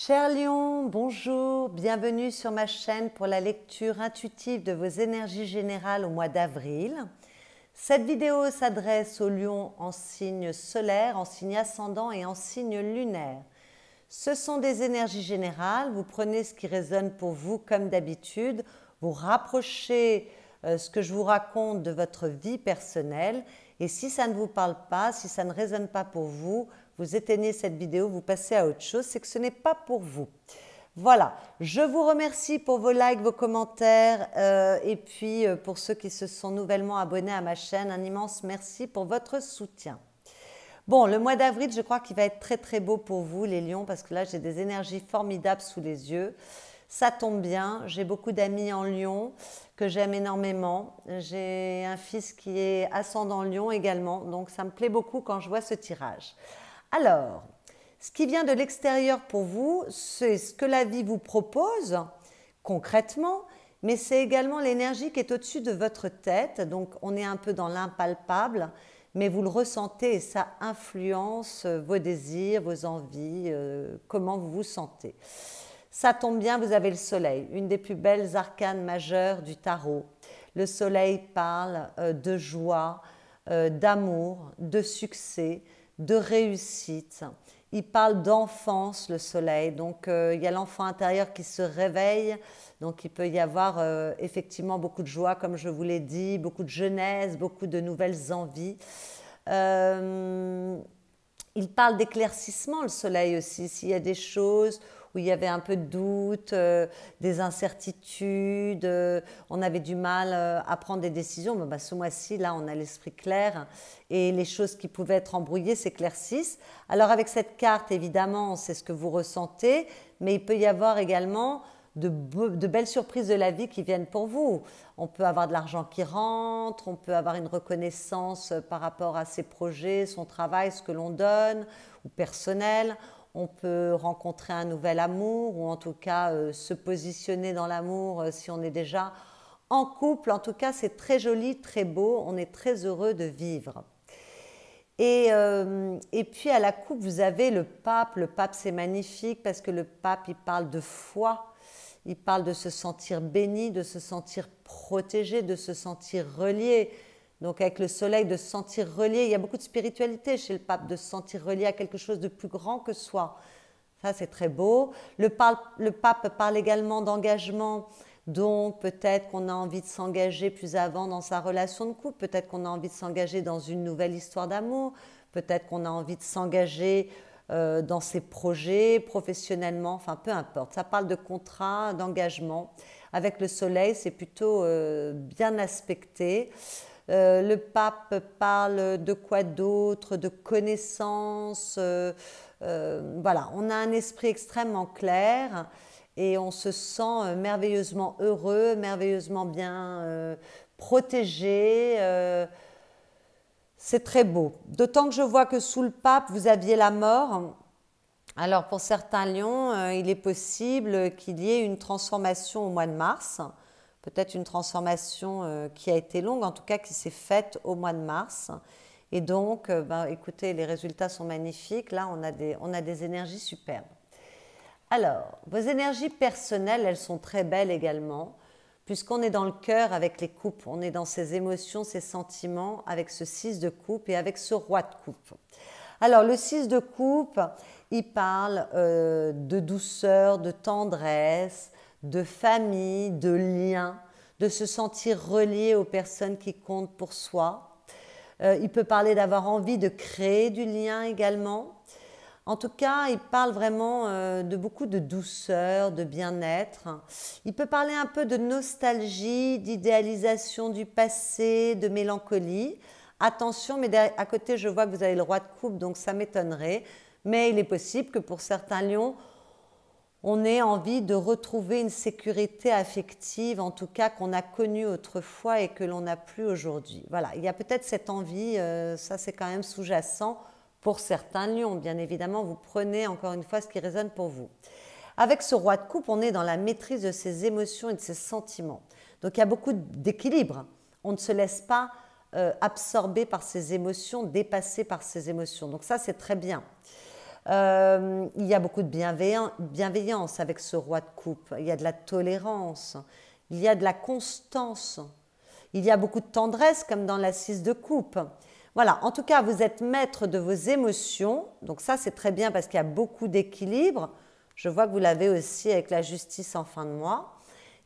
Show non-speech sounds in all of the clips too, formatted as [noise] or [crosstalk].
Cher Lion, bonjour, bienvenue sur ma chaîne pour la lecture intuitive de vos énergies générales au mois d'avril. Cette vidéo s'adresse aux lions en signe solaire, en signe ascendant et en signe lunaire. Ce sont des énergies générales, vous prenez ce qui résonne pour vous comme d'habitude, vous rapprochez euh, ce que je vous raconte de votre vie personnelle et si ça ne vous parle pas, si ça ne résonne pas pour vous, vous éteignez cette vidéo, vous passez à autre chose, c'est que ce n'est pas pour vous. Voilà, je vous remercie pour vos likes, vos commentaires euh, et puis euh, pour ceux qui se sont nouvellement abonnés à ma chaîne, un immense merci pour votre soutien. Bon, le mois d'avril, je crois qu'il va être très très beau pour vous les lions parce que là j'ai des énergies formidables sous les yeux. Ça tombe bien, j'ai beaucoup d'amis en Lyon que j'aime énormément. J'ai un fils qui est ascendant Lyon également, donc ça me plaît beaucoup quand je vois ce tirage. Alors, ce qui vient de l'extérieur pour vous, c'est ce que la vie vous propose concrètement, mais c'est également l'énergie qui est au-dessus de votre tête. Donc, on est un peu dans l'impalpable, mais vous le ressentez et ça influence euh, vos désirs, vos envies, euh, comment vous vous sentez. Ça tombe bien, vous avez le soleil, une des plus belles arcanes majeures du tarot. Le soleil parle euh, de joie, d'amour, de succès, de réussite. Il parle d'enfance, le soleil. Donc, euh, il y a l'enfant intérieur qui se réveille. Donc, il peut y avoir euh, effectivement beaucoup de joie, comme je vous l'ai dit, beaucoup de jeunesse, beaucoup de nouvelles envies. Euh, il parle d'éclaircissement, le soleil aussi. S'il y a des choses où il y avait un peu de doute, euh, des incertitudes, euh, on avait du mal euh, à prendre des décisions, Mais bah, ce mois-ci, là, on a l'esprit clair et les choses qui pouvaient être embrouillées s'éclaircissent. Alors avec cette carte, évidemment, c'est ce que vous ressentez, mais il peut y avoir également de, belles surprises de la vie qui viennent pour vous. On peut avoir de l'argent qui rentre, on peut avoir une reconnaissance euh, par rapport à ses projets, son travail, ce que l'on donne, ou personnel. On peut rencontrer un nouvel amour, ou en tout cas euh, se positionner dans l'amour euh, si on est déjà en couple. En tout cas, c'est très joli, très beau, on est très heureux de vivre. Et, et, puis à la coupe, vous avez le pape. Le pape, c'est magnifique parce que le pape, il parle de foi. Il parle de se sentir béni, de se sentir protégé, de se sentir relié. Donc avec le soleil, de se sentir relié. Il y a beaucoup de spiritualité chez le pape, de se sentir relié à quelque chose de plus grand que soi. Ça, c'est très beau. Le, pape, parle également d'engagement. Donc peut-être qu'on a envie de s'engager plus avant dans sa relation de couple, peut-être qu'on a envie de s'engager dans une nouvelle histoire d'amour, peut-être qu'on a envie de s'engager euh, dans ses projets, professionnellement, enfin peu importe. Ça parle de contrat, d'engagement. Avec le soleil, c'est plutôt euh, bien aspecté. Euh, le pape parle de quoi d'autre, de connaissances. voilà, on a un esprit extrêmement clair et on se sent merveilleusement heureux, merveilleusement bien protégé. C'est très beau. D'autant que je vois que sous le pape, vous aviez la mort. Alors pour certains lions, euh, il est possible qu'il y ait une transformation au mois de mars, peut-être une transformation euh, qui a été longue, en tout cas qui s'est faite au mois de mars. Et donc, euh, ben, écoutez, les résultats sont magnifiques. Là, on a des, on a des énergies superbes. Alors, vos énergies personnelles, elles sont très belles également puisqu'on est dans le cœur avec les coupes, on est dans ses émotions, ses sentiments, avec ce 6 de coupe et avec ce roi de coupe. Alors le 6 de coupe, il parle euh, de douceur, de tendresse, de famille, de lien, de se sentir relié aux personnes qui comptent pour soi. Euh, il peut parler d'avoir envie de créer du lien également. En tout cas, il parle vraiment euh, de beaucoup de douceur, de bien-être. Il peut parler un peu de nostalgie, d'idéalisation du passé, de mélancolie. Attention, mais à côté, je vois que vous avez le roi de coupe, donc ça m'étonnerait. Mais il est possible que pour certains lions, on ait envie de retrouver une sécurité affective, en tout cas qu'on a connue autrefois et que l'on n'a plus aujourd'hui. Voilà, il y a peut-être cette envie, euh, ça c'est quand même sous-jacent pour certains lions. Bien évidemment, vous prenez encore une fois ce qui résonne pour vous. Avec ce roi de coupe, on est dans la maîtrise de ses émotions et de ses sentiments. Donc il y a beaucoup d'équilibre. On ne se laisse pas euh, absorber par ses émotions, dépasser par ses émotions. Donc ça, c'est très bien. Euh, il y a beaucoup de bienveillance avec ce roi de coupe. Il y a de la tolérance. Il y a de la constance. Il y a beaucoup de tendresse, comme dans l'assise de coupe. Voilà, en tout cas, vous êtes maître de vos émotions. Donc ça, c'est très bien parce qu'il y a beaucoup d'équilibre. Je vois que vous l'avez aussi avec la justice en fin de mois.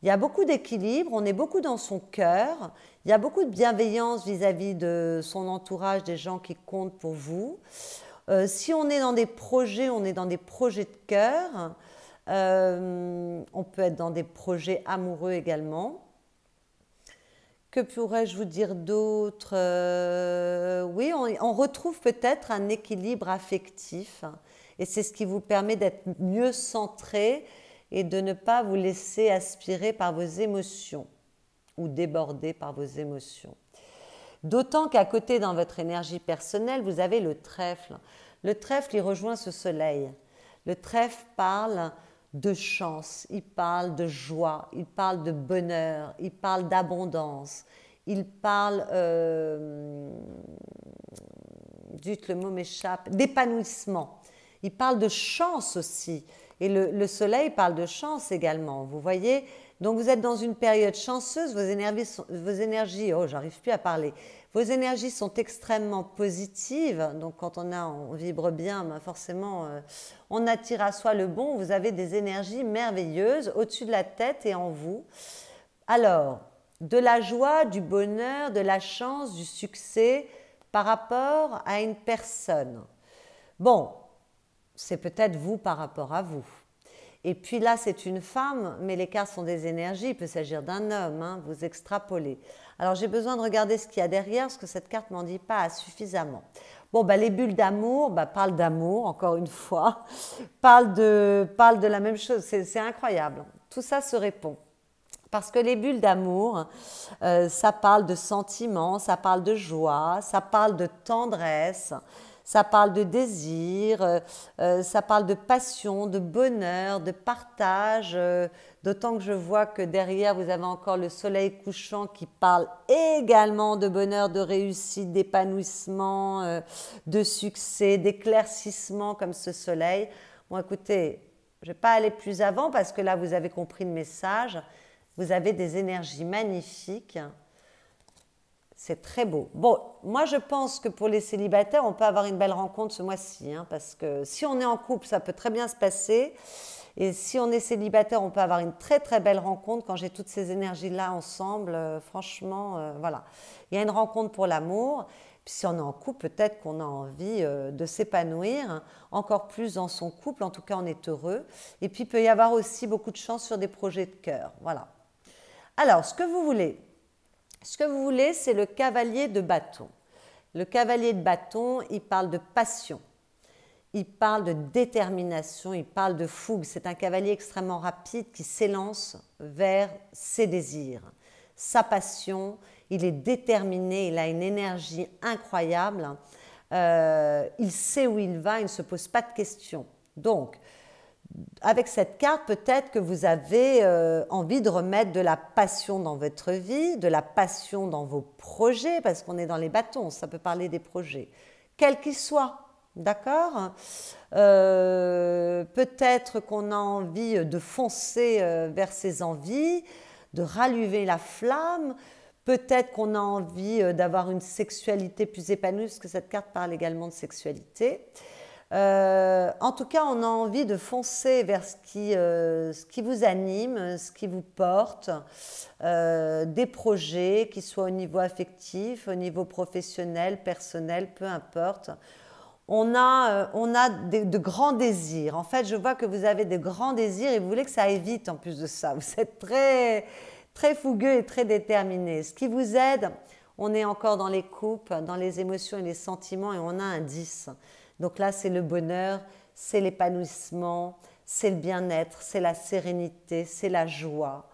Il y a beaucoup d'équilibre, on est beaucoup dans son cœur, il y a beaucoup de bienveillance vis-à-vis de son entourage, des gens qui comptent pour vous. Euh, si on est dans des projets, on est dans des projets de cœur. Euh, on peut être dans des projets amoureux également. Que pourrais-je vous dire d'autre euh, Oui, on, on retrouve peut-être un équilibre affectif et c'est ce qui vous permet d'être mieux centré et de ne pas vous laisser aspirer par vos émotions ou déborder par vos émotions. D'autant qu'à côté dans votre énergie personnelle, vous avez le trèfle. Le trèfle, il rejoint ce soleil. Le trèfle parle de chance, il parle de joie, il parle de bonheur, il parle d'abondance, il parle, euh, le mot m'échappe, d'épanouissement. Il parle de chance aussi. Et le soleil parle de chance également. Vous voyez, donc vous êtes dans une période chanceuse, vos énergies, sont, vos énergies oh j'arrive plus à parler, vos énergies sont extrêmement positives. Donc quand on a, on vibre bien, ben, forcément, euh, on attire à soi le bon. Vous avez des énergies merveilleuses au-dessus de la tête et en vous. Alors, de la joie, du bonheur, de la chance, du succès par rapport à une personne. Bon, c'est peut-être vous par rapport à vous. Et puis là, c'est une femme, mais les cartes sont des énergies. Il peut s'agir d'un homme, hein, vous extrapolez. Alors j'ai besoin de regarder ce qu'il y a derrière, ce que cette carte m'en dit pas suffisamment. Bon, bah, les bulles d'amour bah, parlent d'amour, encore une fois, parlent de, de la même chose. C'est incroyable. Tout ça se répond. Parce que les bulles d'amour, euh, ça parle de sentiments, ça parle de joie, ça parle de tendresse, ça parle de désir, euh, euh, ça parle de passion, de bonheur, de partage. Euh, d'autant que je vois que derrière, vous avez encore le soleil couchant qui parle également de bonheur, de réussite, d'épanouissement, de succès, d'éclaircissement comme ce soleil. Bon, écoutez, je ne vais pas aller plus avant parce que là, vous avez compris le message. Vous avez des énergies magnifiques c'est très beau. Bon, moi je pense que pour les célibataires, on peut avoir une belle rencontre ce mois-ci, hein, parce que si on est en couple, ça peut très bien se passer. Et si on est célibataire, on peut avoir une très très belle rencontre quand j'ai toutes ces énergies-là ensemble. Euh, franchement, euh, voilà. Il y a une rencontre pour l'amour. Puis si on est en couple, peut-être qu'on a envie euh, de s'épanouir, encore plus dans son couple. En tout cas, on est heureux. Et puis, il peut y avoir aussi beaucoup de chance sur des projets de cœur. Voilà. Alors, ce que vous voulez, ce que vous voulez, c'est le cavalier de bâton. Le cavalier de bâton, il parle de passion, il parle de détermination, il parle de fougue. C'est un cavalier extrêmement rapide qui s'élance vers ses désirs, sa passion. Il est déterminé, il a une énergie incroyable. Euh, il sait où il va, il ne se pose pas de questions. Donc, avec cette carte, peut-être que vous avez euh, envie de remettre de la passion dans votre vie, de la passion dans vos projets, parce qu'on est dans les bâtons, ça peut parler des projets, quels qu'ils soient, d'accord euh, Peut-être qu'on a envie de foncer euh, vers ses envies, de rallumer la flamme, peut-être qu'on a envie d'avoir une sexualité plus épanouie, parce que cette carte parle également de sexualité. Euh, en tout cas, on a envie de foncer vers ce qui, euh, ce qui vous anime, ce qui vous porte, euh, des projets qui soient au niveau affectif, au niveau professionnel, personnel, peu importe. On a, on a de, grands désirs. En fait, je vois que vous avez de grands désirs et vous voulez que ça aille vite en plus de ça. [laughs] Vous êtes très, très fougueux et très déterminé. Ce qui vous aide, on est encore dans les coupes, dans les émotions et les sentiments et on a un 10. Donc là, c'est le bonheur, c'est l'épanouissement, c'est le bien-être, c'est la sérénité, c'est la joie.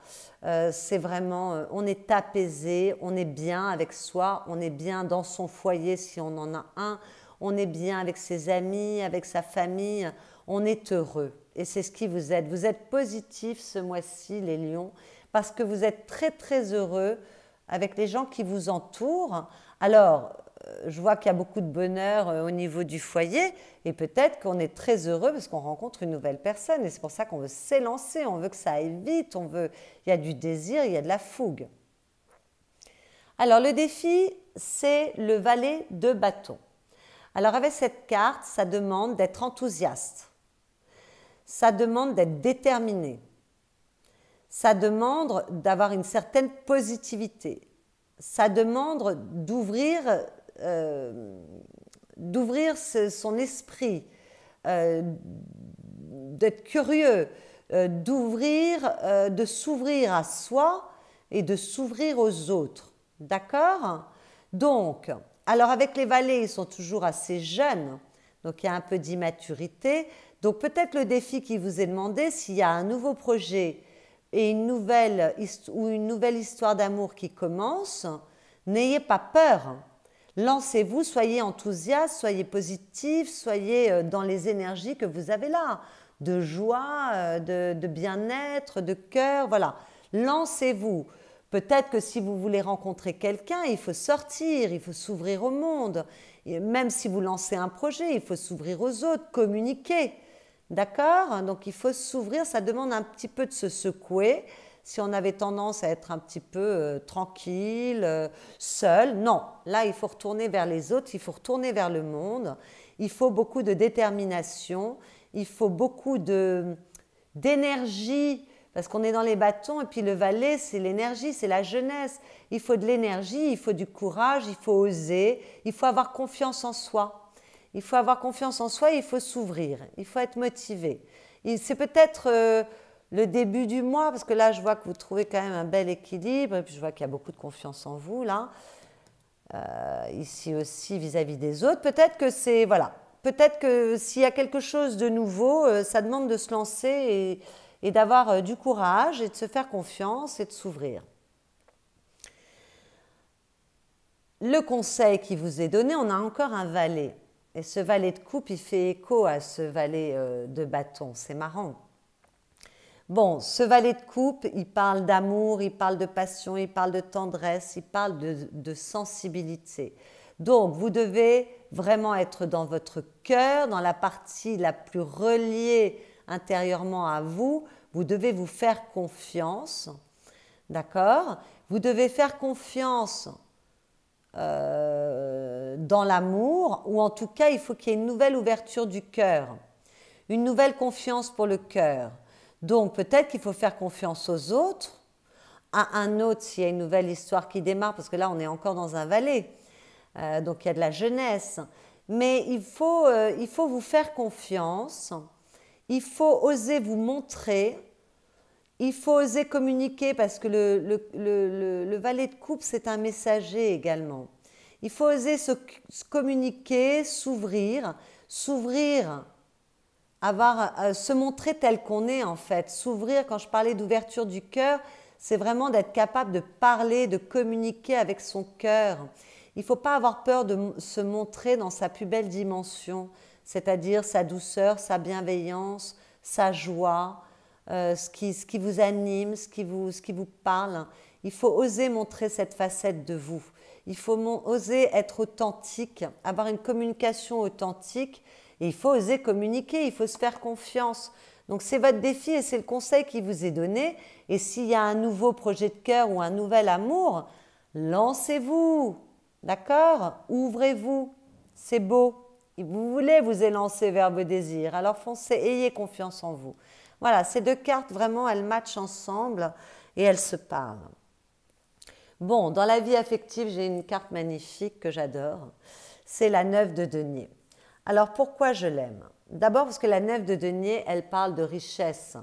Euh, c'est vraiment, euh, on est apaisé, on est bien avec soi, on est bien dans son foyer si on en a un, on est bien avec ses amis, avec sa famille, on est heureux. Et c'est ce qui vous aide. Vous êtes positif ce mois-ci, les lions, parce que vous êtes très très heureux avec les gens qui vous entourent. Alors, euh, je vois qu'il y a beaucoup de bonheur euh, au niveau du foyer et peut-être qu'on est très heureux parce qu'on rencontre une nouvelle personne et c'est pour ça qu'on veut s'élancer, on veut que ça aille vite, on veut il y a du désir, il y a de la fougue. Alors le défi, c'est le valet de bâton. Alors avec cette carte, ça demande d'être enthousiaste. Ça demande d'être déterminé. Ça demande d'avoir une certaine positivité. Ça demande d'ouvrir euh, d'ouvrir son esprit, euh, d'être curieux, euh, d'ouvrir, de s'ouvrir à soi et de s'ouvrir aux autres. D'accord Donc, alors avec les valets, ils sont toujours assez jeunes, donc il y a un peu d'immaturité. Donc peut-être le défi qui vous est demandé, s'il y a un nouveau projet et une nouvelle, ou une nouvelle histoire d'amour qui commence, n'ayez pas peur Lancez-vous, soyez enthousiaste, soyez positif, soyez euh, dans les énergies que vous avez là, de joie, euh, de, bien-être, de cœur, voilà. Lancez-vous. Peut-être que si vous voulez rencontrer quelqu'un, il faut sortir, il faut s'ouvrir au monde. Et même si vous lancez un projet, il faut s'ouvrir aux autres, communiquer. D'accord Donc il faut s'ouvrir, ça demande un petit peu de se secouer si on avait tendance à être un petit peu euh, tranquille, euh, seul. Non, là, il faut retourner vers les autres, il faut retourner vers le monde, il faut beaucoup de détermination, il faut beaucoup d'énergie, parce qu'on est dans les bâtons, et puis le valet, c'est l'énergie, c'est la jeunesse. Il faut de l'énergie, il faut du courage, il faut oser, il faut avoir confiance en soi. Il faut avoir confiance en soi, il faut s'ouvrir, il faut être motivé. C'est peut-être... Euh, le début du mois, parce que là, je vois que vous trouvez quand même un bel équilibre, et puis je vois qu'il y a beaucoup de confiance en vous, là, euh, ici aussi vis-à-vis des autres. Peut-être que c'est, voilà, peut-être que s'il y a quelque chose de nouveau, euh, ça demande de se lancer et, d'avoir euh, du courage et de se faire confiance et de s'ouvrir. Le conseil qui vous est donné, on a encore un valet. Et ce valet de coupe, il fait écho à ce valet de bâton. C'est marrant. Bon, ce valet de coupe, il parle d'amour, il parle de passion, il parle de tendresse, il parle de, sensibilité. Donc, vous devez vraiment être dans votre cœur, dans la partie la plus reliée intérieurement à vous. Vous devez vous faire confiance. D'accord Vous devez faire confiance euh, dans l'amour, ou en tout cas, il faut qu'il y ait une nouvelle ouverture du cœur, une nouvelle confiance pour le cœur. Donc peut-être qu'il faut faire confiance aux autres, à un autre s'il y a une nouvelle histoire qui démarre, parce que là on est encore dans un valet, euh, donc il y a de la jeunesse. Mais il faut, euh, il faut vous faire confiance, il faut oser vous montrer, il faut oser communiquer, parce que le, valet de coupe, c'est un messager également. Il faut oser se communiquer, s'ouvrir, s'ouvrir avoir euh, se montrer tel qu'on est en fait, s'ouvrir. Quand je parlais d'ouverture du cœur, c'est vraiment d'être capable de parler, de communiquer avec son cœur. Il ne faut pas avoir peur de se montrer dans sa plus belle dimension, c'est-à-dire sa douceur, sa bienveillance, sa joie, euh, ce, qui, ce, qui, vous anime, ce qui vous parle. Il faut oser montrer cette facette de vous. Il faut oser être authentique, avoir une communication authentique il faut oser communiquer, il faut se faire confiance. Donc c'est votre défi et c'est le conseil qui vous est donné. Et s'il y a un nouveau projet de cœur ou un nouvel amour, lancez-vous. D'accord Ouvrez-vous. C'est beau. Vous voulez vous élancer vers vos désirs. Alors foncez, ayez confiance en vous. Voilà, ces deux cartes, vraiment, elles matchent ensemble et elles se parlent. Bon, dans la vie affective, j'ai une carte magnifique que j'adore. C'est la 9 de denier. Alors pourquoi je l'aime D'abord parce que la nef de denier, elle parle de richesse.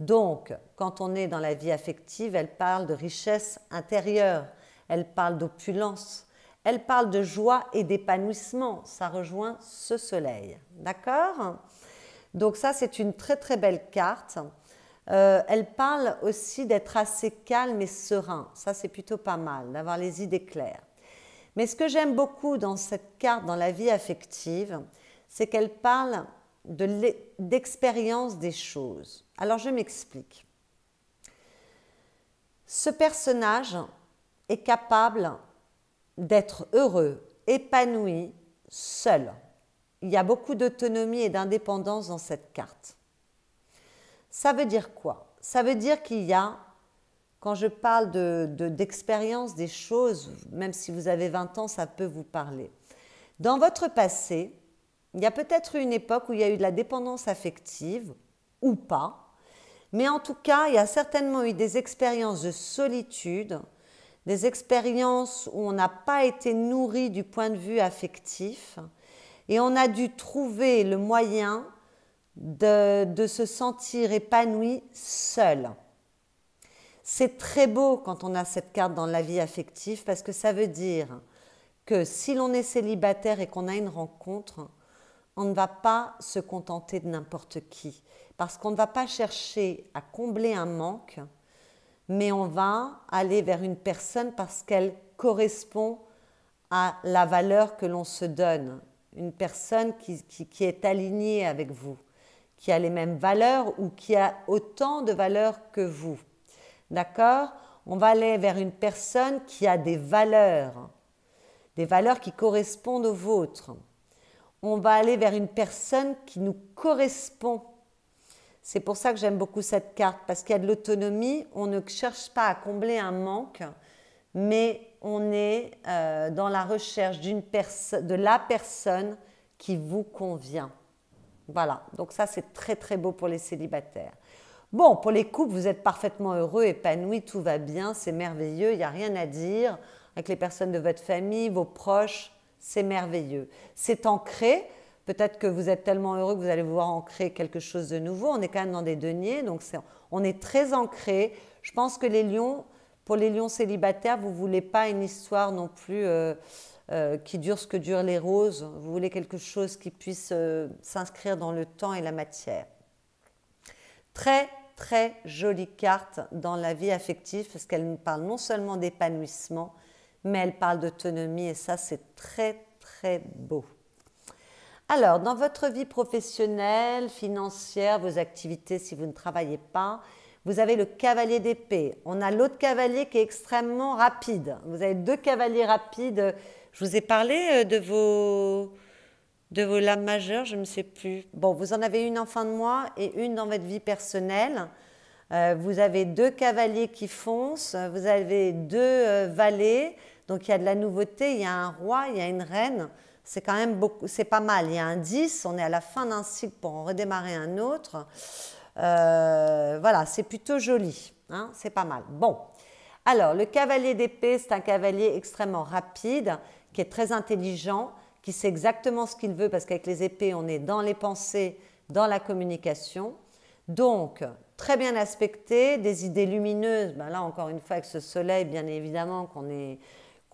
Donc, quand on est dans la vie affective, elle parle de richesse intérieure, elle parle d'opulence, elle parle de joie et d'épanouissement. Ça rejoint ce soleil. D'accord Donc ça, c'est une très très belle carte. Euh, elle parle aussi d'être assez calme et serein. Ça, c'est plutôt pas mal, d'avoir les idées claires. Mais ce que j'aime beaucoup dans cette carte, dans la vie affective, c'est qu'elle parle d'expérience des choses. Alors je m'explique. Ce personnage est capable d'être heureux, épanoui, seul. Il y a beaucoup d'autonomie et d'indépendance dans cette carte. Ça veut dire quoi Ça veut dire qu'il y a, quand je parle d'expérience des choses, même si vous avez 20 ans, ça peut vous parler. Dans votre passé, il y a peut-être eu une époque où il y a eu de la dépendance affective ou pas, mais en tout cas, il y a certainement eu des expériences de solitude, des expériences où on n'a pas été nourri du point de vue affectif et on a dû trouver le moyen de se sentir épanoui seul. C'est très beau quand on a cette carte dans la vie affective parce que ça veut dire que si l'on est célibataire et qu'on a une rencontre, on ne va pas se contenter de n'importe qui, parce qu'on ne va pas chercher à combler un manque, mais on va aller vers une personne parce qu'elle correspond à la valeur que l'on se donne, une personne qui, est alignée avec vous, qui a les mêmes valeurs ou qui a autant de valeurs que vous. D'accord On va aller vers une personne qui a des valeurs, des valeurs qui correspondent aux vôtres on va aller vers une personne qui nous correspond. C'est pour ça que j'aime beaucoup cette carte, parce qu'il y a de l'autonomie, on ne cherche pas à combler un manque, mais on est euh, dans la recherche de la personne qui vous convient. Voilà, donc ça c'est très très beau pour les célibataires. Bon, pour les couples, vous êtes parfaitement heureux, épanouis, tout va bien, c'est merveilleux, il n'y a rien à dire avec les personnes de votre famille, vos proches, c'est merveilleux. C'est ancré. Peut-être que vous êtes tellement heureux que vous allez vouloir ancrer quelque chose de nouveau. On est quand même dans des deniers, donc on est très ancré. Je pense que les lions, pour les lions célibataires, vous ne voulez pas une histoire non plus euh, euh, qui dure ce que durent les roses. Vous voulez quelque chose qui puisse euh, s'inscrire dans le temps et la matière. Très, très jolie carte dans la vie affective, parce qu'elle nous parle non seulement d'épanouissement, mais elle parle d'autonomie et ça c'est très très beau. Alors, dans votre vie professionnelle, financière, vos activités, si vous ne travaillez pas, vous avez le cavalier d'épée. On a l'autre cavalier qui est extrêmement rapide. Vous avez deux cavaliers rapides. Je vous ai parlé euh, de vos, de lames majeures, je ne sais plus. Bon, vous en avez une en fin de mois et une dans votre vie personnelle. Euh, vous avez deux cavaliers qui foncent, vous avez deux euh, valets, donc il y a de la nouveauté, il y a un roi, il y a une reine. C'est quand même beaucoup, c'est pas mal. Il y a un 10, on est à la fin d'un cycle pour en redémarrer un autre. Euh, voilà, c'est plutôt joli, hein, c'est pas mal. Bon, alors le cavalier d'épée, c'est un cavalier extrêmement rapide, qui est très intelligent, qui sait exactement ce qu'il veut, parce qu'avec les épées, on est dans les pensées, dans la communication. Donc, très bien aspecté, des idées lumineuses, ben là encore une fois avec ce soleil, bien évidemment, qu'on est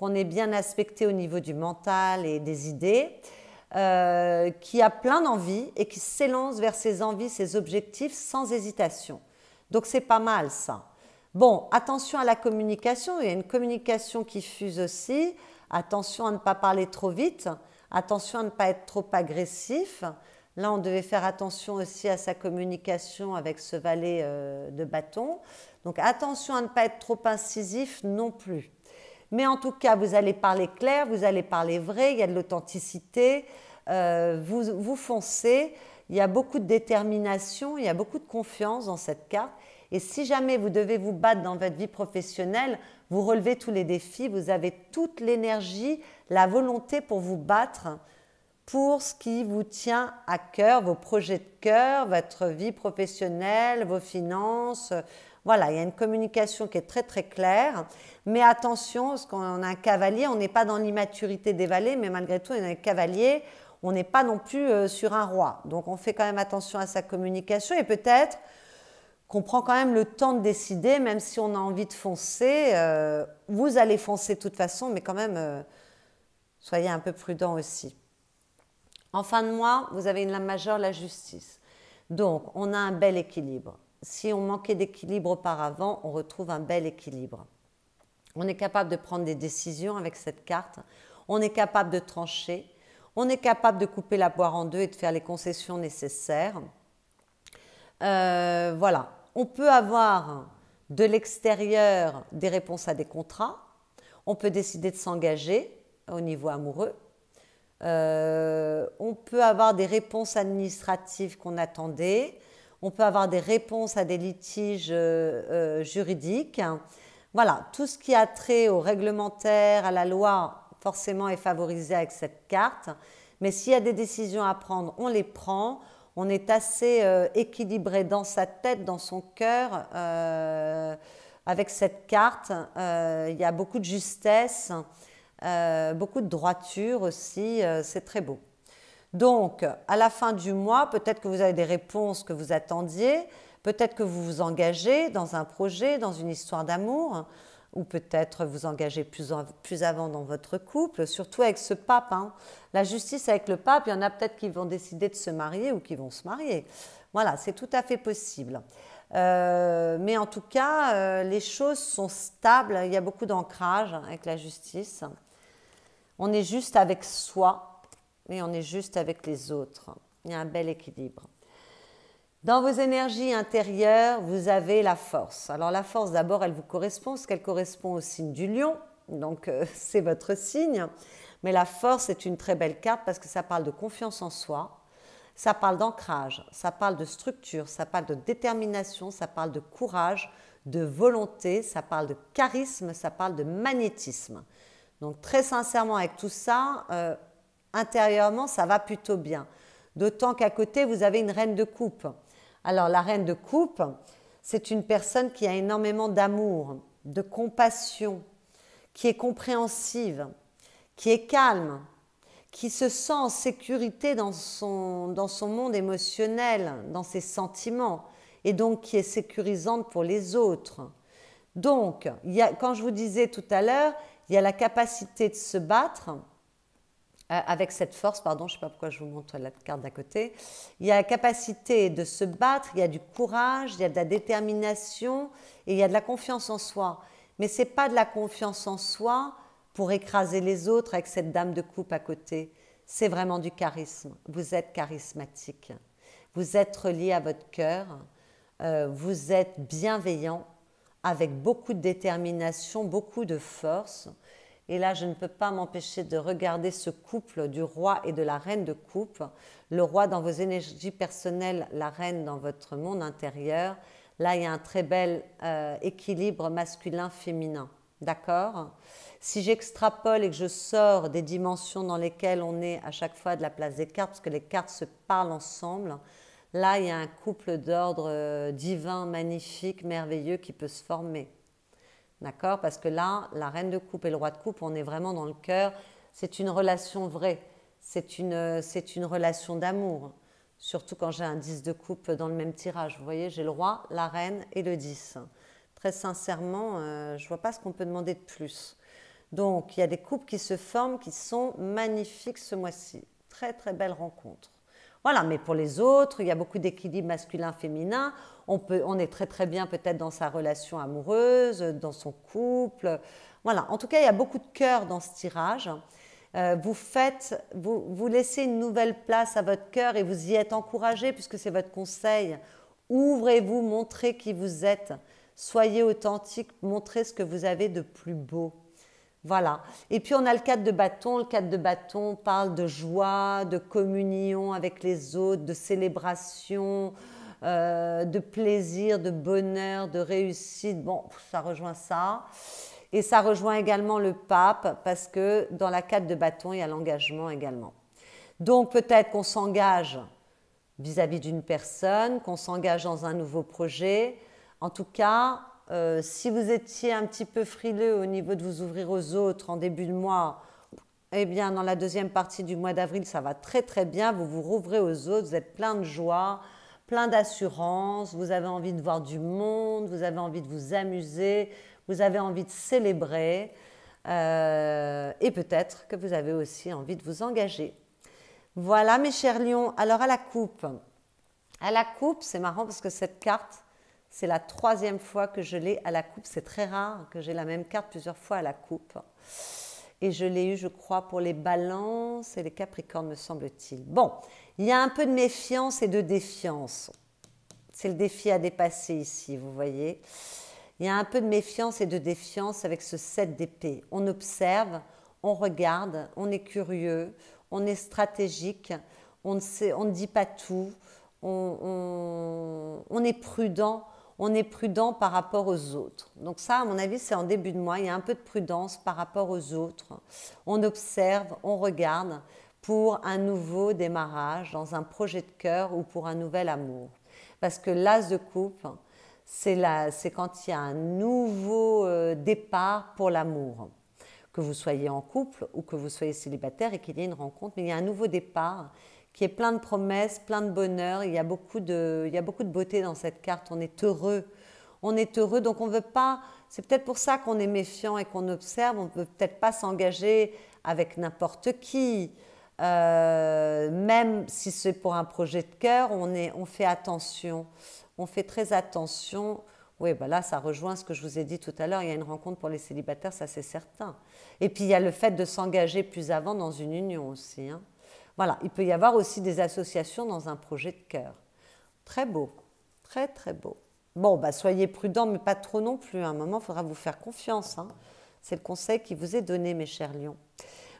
qu'on est bien aspecté au niveau du mental et des idées, euh, qui a plein d'envies et qui s'élance vers ses envies, ses objectifs sans hésitation. Donc c'est pas mal ça. Bon, attention à la communication, il y a une communication qui fuse aussi, attention à ne pas parler trop vite, attention à ne pas être trop agressif. Là, on devait faire attention aussi à sa communication avec ce valet euh, de bâton. Donc attention à ne pas être trop incisif non plus. Mais en tout cas, vous allez parler clair, vous allez parler vrai, il y a de l'authenticité, euh, vous, vous foncez, il y a beaucoup de détermination, il y a beaucoup de confiance dans cette carte. Et si jamais vous devez vous battre dans votre vie professionnelle, vous relevez tous les défis, vous avez toute l'énergie, la volonté pour vous battre pour ce qui vous tient à cœur, vos projets de cœur, votre vie professionnelle, vos finances, voilà, il y a une communication qui est très très claire. Mais attention, parce qu'on a un cavalier, on n'est pas dans l'immaturité des valets, mais malgré tout, on a un cavalier, on n'est pas non plus euh, sur un roi. Donc on fait quand même attention à sa communication et peut-être qu'on prend quand même le temps de décider, même si on a envie de foncer. Euh, vous allez foncer de toute façon, mais quand même, euh, soyez un peu prudent aussi. En fin de mois, vous avez une lame majeure, la justice. Donc, on a un bel équilibre si on manquait d'équilibre auparavant, on retrouve un bel équilibre. On est capable de prendre des décisions avec cette carte, on est capable de trancher, on est capable de couper la boire en deux et de faire les concessions nécessaires. Euh, voilà, on peut avoir de l'extérieur des réponses à des contrats, on peut décider de s'engager au niveau amoureux, euh, on peut avoir des réponses administratives qu'on attendait, on peut avoir des réponses à des litiges euh, euh, juridiques. Voilà, tout ce qui a trait au réglementaire, à la loi, forcément est favorisé avec cette carte. Mais s'il y a des décisions à prendre, on les prend. On est assez euh, équilibré dans sa tête, dans son cœur. avec cette carte, il y a beaucoup de justesse, beaucoup de droiture aussi. c'est très beau. Donc, à la fin du mois, peut-être que vous avez des réponses que vous attendiez, peut-être que vous vous engagez dans un projet, dans une histoire d'amour, ou peut-être vous engagez plus, avant dans votre couple, surtout avec ce pape. Hein. La justice avec le pape, il y en a peut-être qui vont décider de se marier ou qui vont se marier. Voilà, c'est tout à fait possible. Euh, mais en tout cas, euh, les choses sont stables. Il y a beaucoup d'ancrage hein, avec la justice. On est juste avec soi mais on est juste avec les autres. Il y a un bel équilibre. Dans vos énergies intérieures, vous avez la force. Alors la force, d'abord, elle vous correspond, parce qu'elle correspond au signe du lion, donc euh, [laughs] c'est votre signe. Mais la force est une très belle carte parce que ça parle de confiance en soi, ça parle d'ancrage, ça parle de structure, ça parle de détermination, ça parle de courage, de volonté, ça parle de charisme, ça parle de magnétisme. Donc très sincèrement, avec tout ça, euh, Intérieurement, ça va plutôt bien. D'autant qu'à côté, vous avez une reine de coupe. Alors la reine de coupe, c'est une personne qui a énormément d'amour, de compassion, qui est compréhensive, qui est calme, qui se sent en sécurité dans son, dans son monde émotionnel, dans ses sentiments, et donc qui est sécurisante pour les autres. Donc, quand je vous disais tout à l'heure, il y a la capacité de se battre, euh, avec cette force, pardon, je ne sais pas pourquoi je vous montre la carte d'à côté, il y a la capacité de se battre, il y a du courage, il y a de la détermination et il y a de la confiance en soi. Mais ce n'est pas de la confiance en soi pour écraser les autres avec cette dame de coupe à côté. C'est vraiment du charisme. Vous êtes charismatique. Vous êtes relié à votre cœur. Euh, vous êtes bienveillant, avec beaucoup de détermination, beaucoup de force. Et là, je ne peux pas m'empêcher de regarder ce couple du roi et de la reine de coupe. Le roi dans vos énergies personnelles, la reine dans votre monde intérieur. Là, il y a un très bel euh, équilibre masculin-féminin. D'accord Si j'extrapole et que je sors des dimensions dans lesquelles on est à chaque fois de la place des cartes, parce que les cartes se parlent ensemble, là, il y a un couple d'ordre euh, divin, magnifique, merveilleux qui peut se former. D'accord Parce que là, la reine de coupe et le roi de coupe, on est vraiment dans le cœur. C'est une relation vraie. C'est une, c'est une relation d'amour. Surtout quand j'ai un 10 de coupe dans le même tirage. Vous voyez, j'ai le roi, la reine et le 10. Très sincèrement, euh, je ne vois pas ce qu'on peut demander de plus. Donc, il y a des coupes qui se forment qui sont magnifiques ce mois-ci. Très, très belle rencontre. Voilà, mais pour les autres, il y a beaucoup d'équilibre masculin-féminin. On, on est très très bien peut-être dans sa relation amoureuse, dans son couple. Voilà, en tout cas, il y a beaucoup de cœur dans ce tirage. Euh, vous faites, vous, vous, laissez une nouvelle place à votre cœur et vous y êtes encouragé puisque c'est votre conseil. Ouvrez-vous, montrez qui vous êtes. Soyez authentique, montrez ce que vous avez de plus beau. Voilà. Et puis on a le cadre de bâton. Le cadre de bâton parle de joie, de communion avec les autres, de célébration, euh, de plaisir, de bonheur, de réussite. Bon, ça rejoint ça. Et ça rejoint également le pape parce que dans la cadre de bâton, il y a l'engagement également. Donc peut-être qu'on s'engage vis-à-vis d'une personne, qu'on s'engage dans un nouveau projet. En tout cas, euh, si vous étiez un petit peu frileux au niveau de vous ouvrir aux autres en début de mois, eh bien, dans la deuxième partie du mois d'avril, ça va très très bien. Vous vous rouvrez aux autres, vous êtes plein de joie, plein d'assurance, vous avez envie de voir du monde, vous avez envie de vous amuser, vous avez envie de célébrer. Euh, et peut-être que vous avez aussi envie de vous engager. Voilà mes chers lions, alors à la coupe. À la coupe, c'est marrant parce que cette carte, c'est la troisième fois que je l'ai à la coupe. C'est très rare que j'ai la même carte plusieurs fois à la coupe. Et je l'ai eu, je crois, pour les balances et les capricornes, me semble-t-il. Bon, il y a un peu de méfiance et de défiance. C'est le défi à dépasser ici, vous voyez. Il y a un peu de méfiance et de défiance avec ce 7 d'épée. On observe, on regarde, on est curieux, on est stratégique, on ne, dit pas tout, on est prudent on est prudent par rapport aux autres. Donc ça, à mon avis, c'est en début de mois. Il y a un peu de prudence par rapport aux autres. On observe, on regarde pour un nouveau démarrage dans un projet de cœur ou pour un nouvel amour. Parce que l'as de coupe, c'est quand il y a un nouveau euh, départ pour l'amour. Que vous soyez en couple ou que vous soyez célibataire et qu'il y ait une rencontre, mais il y a un nouveau départ qui est plein de promesses, plein de bonheur. Il y a beaucoup de, il y a beaucoup de beauté dans cette carte. On est heureux. On est heureux, donc on ne veut pas. C'est peut-être pour ça qu'on est méfiant et qu'on observe. On ne peut peut-être pas s'engager avec n'importe qui. Euh, même si c'est pour un projet de cœur, on, est, on fait attention. On fait très attention. Oui, ben là, ça rejoint ce que je vous ai dit tout à l'heure. Il y a une rencontre pour les célibataires, ça c'est certain. Et puis il y a le fait de s'engager plus avant dans une union aussi. Hein. Voilà, il peut y avoir aussi des associations dans un projet de cœur. Très beau, très très beau. Bon, bah, soyez prudents, mais pas trop non plus. À un hein. moment, il faudra vous faire confiance. Hein. C'est le conseil qui vous est donné, mes chers lions.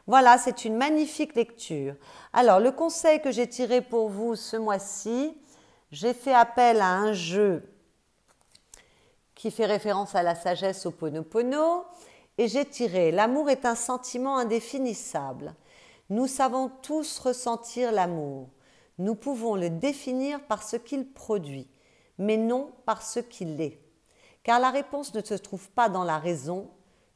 Voilà, c'est une magnifique lecture. Alors, le conseil que j'ai tiré pour vous ce mois-ci, j'ai fait appel à un jeu qui fait référence à la sagesse au Ponopono et j'ai tiré L'amour est un sentiment indéfinissable. Nous savons tous ressentir l'amour. Nous pouvons le définir par ce qu'il produit, mais non par ce qu'il est. Car la réponse ne se trouve pas dans la raison,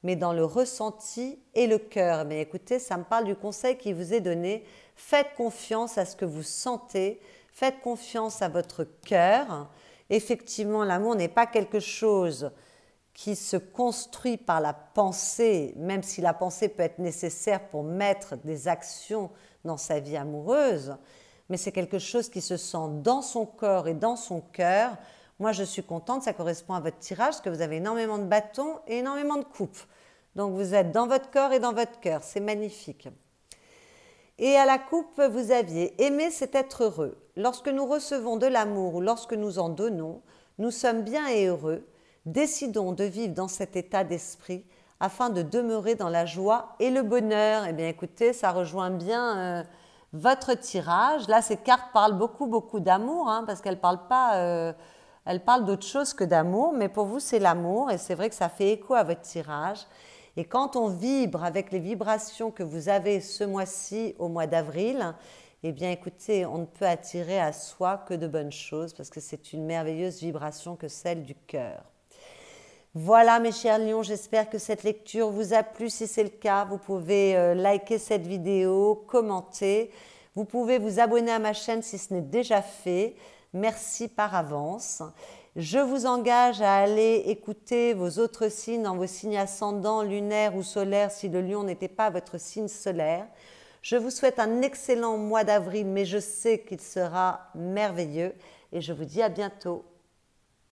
mais dans le ressenti et le cœur. Mais écoutez, ça me parle du conseil qui vous est donné. Faites confiance à ce que vous sentez, faites confiance à votre cœur. Effectivement, l'amour n'est pas quelque chose qui se construit par la pensée, même si la pensée peut être nécessaire pour mettre des actions dans sa vie amoureuse, mais c'est quelque chose qui se sent dans son corps et dans son cœur. Moi, je suis contente, ça correspond à votre tirage, parce que vous avez énormément de bâtons et énormément de coupes. Donc, vous êtes dans votre corps et dans votre cœur, c'est magnifique. Et à la coupe, vous aviez aimé, c'est être heureux. Lorsque nous recevons de l'amour ou lorsque nous en donnons, nous sommes bien et heureux Décidons de vivre dans cet état d'esprit afin de demeurer dans la joie et le bonheur. Eh bien écoutez, ça rejoint bien euh, votre tirage. Là, cette carte parle beaucoup, beaucoup d'amour, hein, parce qu'elle parle pas... Euh, elles d'autre chose que d'amour, mais pour vous, c'est l'amour, et c'est vrai que ça fait écho à votre tirage. Et quand on vibre avec les vibrations que vous avez ce mois-ci, au mois d'avril, eh bien écoutez, on ne peut attirer à soi que de bonnes choses, parce que c'est une merveilleuse vibration que celle du cœur. Voilà mes chers lions, j'espère que cette lecture vous a plu. Si c'est le cas, vous pouvez euh, liker cette vidéo, commenter. Vous pouvez vous abonner à ma chaîne si ce n'est déjà fait. Merci par avance. Je vous engage à aller écouter vos autres signes dans vos signes ascendants, lunaires ou solaires si le lion n'était pas votre signe solaire. Je vous souhaite un excellent mois d'avril, mais je sais qu'il sera merveilleux et je vous dis à bientôt.